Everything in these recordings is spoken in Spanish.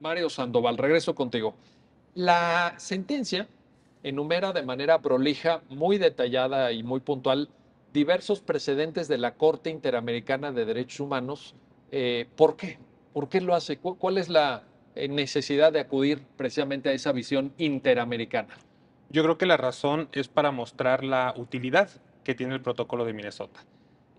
Mario Sandoval, regreso contigo. La sentencia enumera de manera prolija, muy detallada y muy puntual diversos precedentes de la Corte Interamericana de Derechos Humanos. Eh, ¿Por qué? ¿Por qué lo hace? ¿Cuál es la eh, necesidad de acudir precisamente a esa visión interamericana? Yo creo que la razón es para mostrar la utilidad que tiene el protocolo de Minnesota.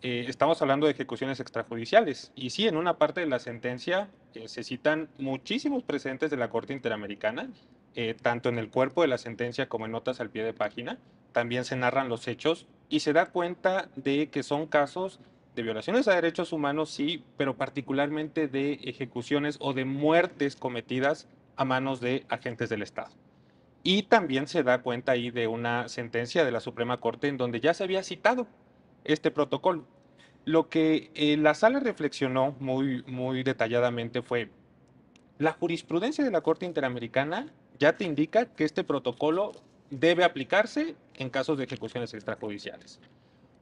Eh, estamos hablando de ejecuciones extrajudiciales. Y sí, en una parte de la sentencia eh, se citan muchísimos precedentes de la Corte Interamericana, eh, tanto en el cuerpo de la sentencia como en notas al pie de página. También se narran los hechos y se da cuenta de que son casos de violaciones a derechos humanos, sí, pero particularmente de ejecuciones o de muertes cometidas a manos de agentes del Estado. Y también se da cuenta ahí de una sentencia de la Suprema Corte en donde ya se había citado este protocolo. Lo que eh, la sala reflexionó muy, muy detalladamente fue, la jurisprudencia de la Corte Interamericana ya te indica que este protocolo debe aplicarse en casos de ejecuciones extrajudiciales.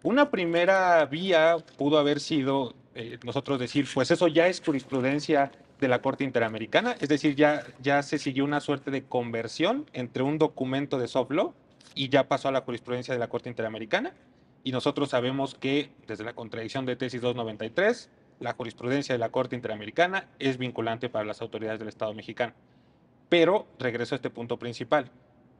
Una primera vía pudo haber sido eh, nosotros decir, pues eso ya es jurisprudencia de la Corte Interamericana, es decir, ya, ya se siguió una suerte de conversión entre un documento de soft law y ya pasó a la jurisprudencia de la Corte Interamericana y nosotros sabemos que desde la contradicción de tesis 293, la jurisprudencia de la Corte Interamericana es vinculante para las autoridades del Estado mexicano. Pero regreso a este punto principal.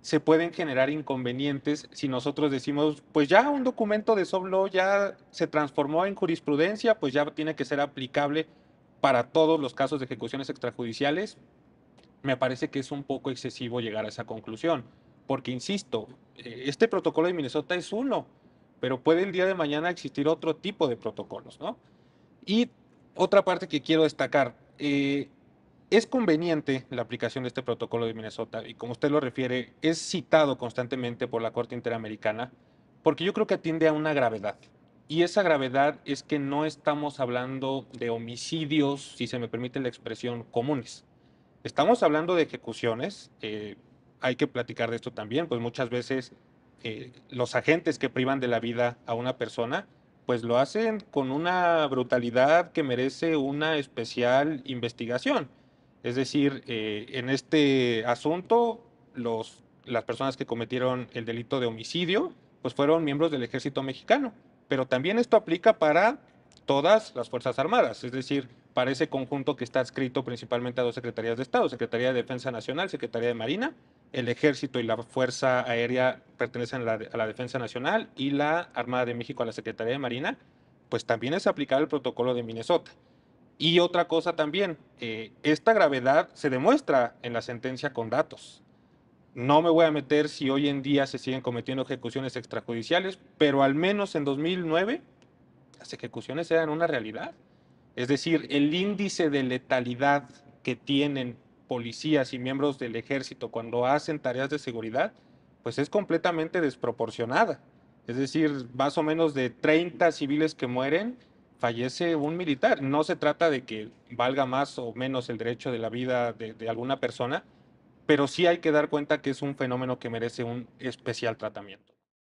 Se pueden generar inconvenientes si nosotros decimos, pues ya un documento de Soblo ya se transformó en jurisprudencia, pues ya tiene que ser aplicable para todos los casos de ejecuciones extrajudiciales. Me parece que es un poco excesivo llegar a esa conclusión, porque insisto, eh, este protocolo de Minnesota es uno pero puede el día de mañana existir otro tipo de protocolos, ¿no? Y otra parte que quiero destacar, eh, es conveniente la aplicación de este protocolo de Minnesota y como usted lo refiere, es citado constantemente por la Corte Interamericana porque yo creo que atiende a una gravedad. Y esa gravedad es que no estamos hablando de homicidios, si se me permite la expresión, comunes. Estamos hablando de ejecuciones, eh, hay que platicar de esto también, pues muchas veces los agentes que privan de la vida a una persona, pues lo hacen con una brutalidad que merece una especial investigación. Es decir, eh, en este asunto, los, las personas que cometieron el delito de homicidio, pues fueron miembros del ejército mexicano. Pero también esto aplica para todas las Fuerzas Armadas, es decir, para ese conjunto que está adscrito principalmente a dos secretarías de Estado, Secretaría de Defensa Nacional, Secretaría de Marina, el Ejército y la Fuerza Aérea pertenecen a la, Defensa Nacional y la Armada de México a la Secretaría de Marina, pues también es aplicable el protocolo de Minnesota. Y otra cosa también, eh, esta gravedad se demuestra en la sentencia con datos. No me voy a meter si hoy en día se siguen cometiendo ejecuciones extrajudiciales, pero al menos en 2009 las ejecuciones eran una realidad. Es decir, el índice de letalidad que tienen policías y miembros del ejército cuando hacen tareas de seguridad, pues es completamente desproporcionada. Es decir, más o menos de 30 civiles que mueren, fallece un militar. No se trata de que valga más o menos el derecho de la vida de, de alguna persona, pero sí hay que dar cuenta que es un fenómeno que merece un especial tratamiento.